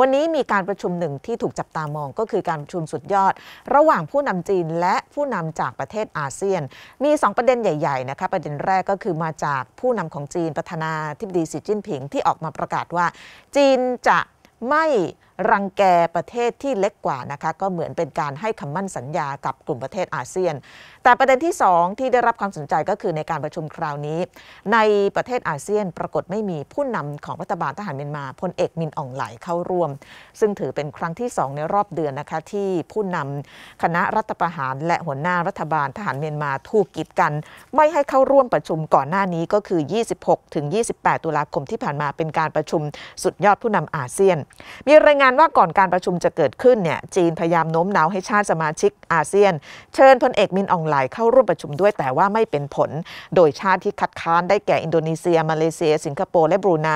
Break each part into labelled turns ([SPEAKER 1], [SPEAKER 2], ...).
[SPEAKER 1] วันนี้มีการประชุมหนึ่งที่ถูกจับตามองก็คือการประชุมสุดยอด ระหว่างผู้นำจีนและผู้นำจากประเทศอาเซียน มี 2 ประเด็นใหญ่ๆนะคะประเด็นแรกก็คือมาจากผู้นำของจีนประธานาธิบดีสีจิ้นผิงที่ออกมาประกาศว่า จีนจะไม่รังแกประเทศที่เล็กกว่านะคะก็เหมือนเป็นการให้คำมั่นสัญญากับกลุ่มประเทศอาเซียน แต่ประเด็นที่ 2 ที่ได้รับความสนใจก็คือในการประชุมคราวนี้ ในประเทศอาเซียนปรากฏไม่มีผู้นำของรัฐบาลทหารเมียนมาพลเอกมินอ่องไหลเข้าร่วม ซึ่งถือเป็นครั้งที่ 2 ในรอบเดือนนะคะที่ผู้นำคณะรัฐประหาร และหัวหน้ารัฐบาลทหารเมียนมาถูกกีดกัน ไม่ให้เข้าร่วมประชุมก่อนหน้านี้ก็คือ 26ถึง28 ตุลาคมที่ผ่านมาเป็นการประชุมสุดยอดผู้นำอาเซียน มีรายงานานว่าก่อนการประชุมจะเกิดขึ้นเนี่ยจีนพยายามโน้มน้าวให้ชาติสมาชิกอาเซียน เชิญพลเอกมินอองไลเข้าร่วมประชุมด้วยแต่ว่าไม่เป็นผล โดยชาติที่คัดค้านได้แก่อินโดนีเซีย มาเลเซีย สิงคโปร์ และบรูไน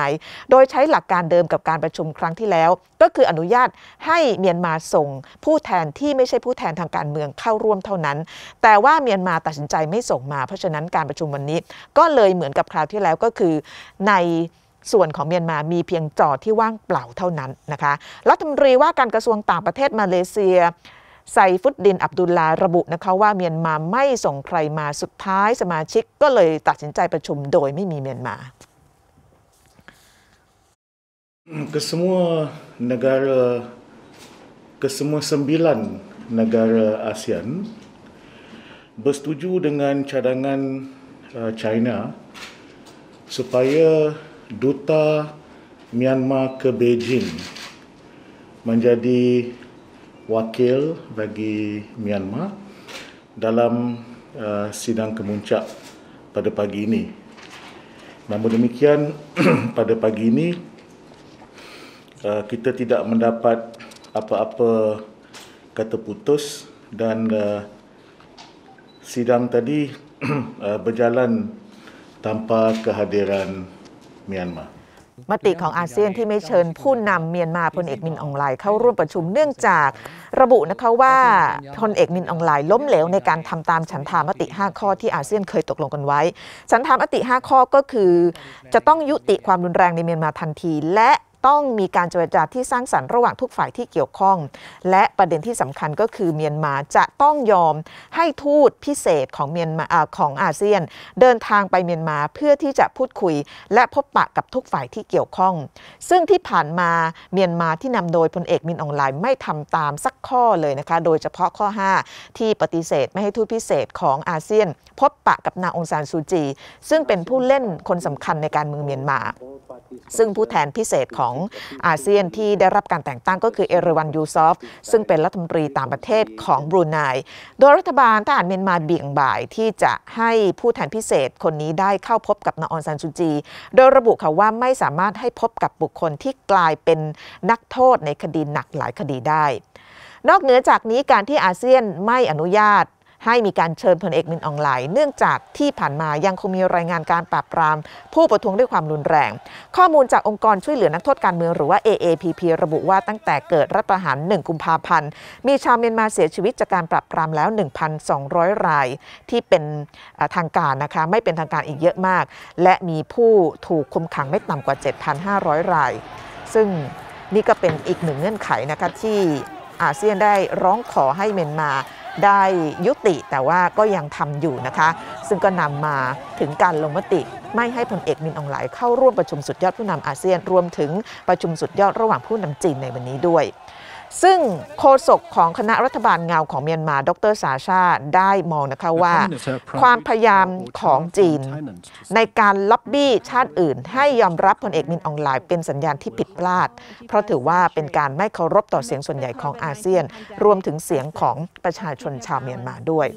[SPEAKER 1] โดยใช้หลักการเดิมกับการประชุมครั้งที่แล้ว ก็คืออนุญาตให้เมียนมาส่งผู้แทนที่ไม่ใช่ผู้แทนทางการเมืองเข้าร่วมเท่านั้น แต่ว่าเมียนมาตัดสินใจไม่ส่งมาเพราะฉะนั้นการประชุมวันนี้ก็เลยเหมือนกับคราวที่แล้วก็คือในส่วนของเมียนมามีเพียงจอที่ว่างเปล่าเท่านั้นนะคะ รัฐมนตรีว่าการกระทรวงต่างประเทศมาเลเซียไซฟุตดินอับดุลลาระบุนะคะว่าเมียนมาไม่ส่งใครมา สุดท้ายสมาชิกก็เลยตัดสินใจประชุมโดยไม่มีเมียนมา
[SPEAKER 2] ke semua negara ke semua sembilan negara ASEAN bersetuju dengan cadangan China supaya duta Myanmar ke Beijing menjadi wakil bagi Myanmar dalam uh, sidang kemuncak pada pagi ini. Namun demikian pada pagi ini uh, kita tidak mendapat apa-apa kata putus dan uh, sidang tadi uh, berjalan tanpa kehadiran เมียนมา
[SPEAKER 1] มติของอาเซียนที่ไม่เชิญผู้นำเมียนมาพลเอกมินอองไลเข้าร่วมประชุมเนื่องจากระบุนะคะว่าพลเอกมินอองไลล้มเหลวในการทำตามฉันทามติ 5 ข้อที่อาเซียนเคยตกลงกันไว้ฉันทามติ 5 ข้อก็คือ จะต้องยุติความรุนแรงในเมียนมาทันทีและต้องมีการเจรจาที่สร้างสรรค์ระหว่างทุกฝ่ายที่เกี่ยวข้อง และประเด็นที่สำคัญก็คือเมียนมาจะต้องยอมให้ทูตพิเศษ ของเมียนมาของอาเซียน เดินทางไปเมียนมาเพื่อที่จะพูดคุยและพบปะกับทุกฝ่ายที่เกี่ยวข้อง ซึ่งที่ผ่านมาเมียนมาที่นำโดยพลเอกมินอองไลน์ไม่ทำตามสักข้อเลยนะคะ โดยเฉพาะข้อ 5 ที่ปฏิเสธไม่ให้ทูตพิเศษของอาเซียน พบปะกับนางองซานซูจี ซึ่งเป็นผู้เล่นคนสำคัญในการเมืองเมียนมา ซึ่งผู้แทนพิเศษของของอาเซียนที่ได้รับการแต่งตั้งก็คือ เอริวันยูซอฟซึ่งเป็นรัฐมนตรีต่างประเทศของบรูไนโดยรัฐบาลทหารเมียนมาเบี่ยงบ่าย ที่จะให้ผู้แทนพิเศษคนนี้ได้เข้าพบกับ นออนซันซูจี โดยระบุค่ะว่าไม่สามารถให้พบกับบุคคลที่กลายเป็นนักโทษในคดีหนักหลายคดีได้ นอกเหนือจากนี้การที่อาเซียนไม่อนุญาตให้มีการเชิญพลเอกมินอองไลน์ เนื่องจากที่ผ่านมายังคงมีรายงานการปราบปราม ผู้ประท้วงด้วยความรุนแรง ข้อมูลจากองค์กรช่วยเหลือนักโทษการเมือง หรือว่า AAPP ระบุว่าตั้งแต่เกิดรัฐประหาร1 กุมภาพันธ์ มีชาวเมียนมาเสียชีวิตจากการปราบปรามแล้ว 1,200 รายที่เป็นทางการนะคะไม่เป็นทางการอีกเยอะมาก และมีผู้ถูกคุมขังไม่ต่ำกว่า 7,500 รายซึ่งนี่ก็เป็นอีกหนึ่งเงื่อนไขนะคะที่อาเซียนได้ร้องขอให้เมียนมาได้ยุติแต่ว่าก็ยังทำอยู่นะคะ ซึ่งก็นำมาถึงการลงมติ ไม่ให้พลเอกมินอองไหลเข้าร่วมประชุมสุดยอดผู้นำอาเซียนรวมถึงประชุมสุดยอดระหว่างผู้นำจีนในวันนี้ด้วยซึ่งโฆษกของคณะรัฐบาลเงาของเมียนมา ดรสาชาได้มองนะคะว่า ความพยายามของจีน ในการล็อบบี้ชาติอื่นให้ยอมรับพลเอกมินอองไลน์เป็นสัญญาณที่ผิดพลาด เพราะถือว่าเป็นการไม่เคารพต่อเสียงส่วนใหญ่ของอาเซียนรวมถึงเสียงของประชาชนชาวเมียนมาด้วย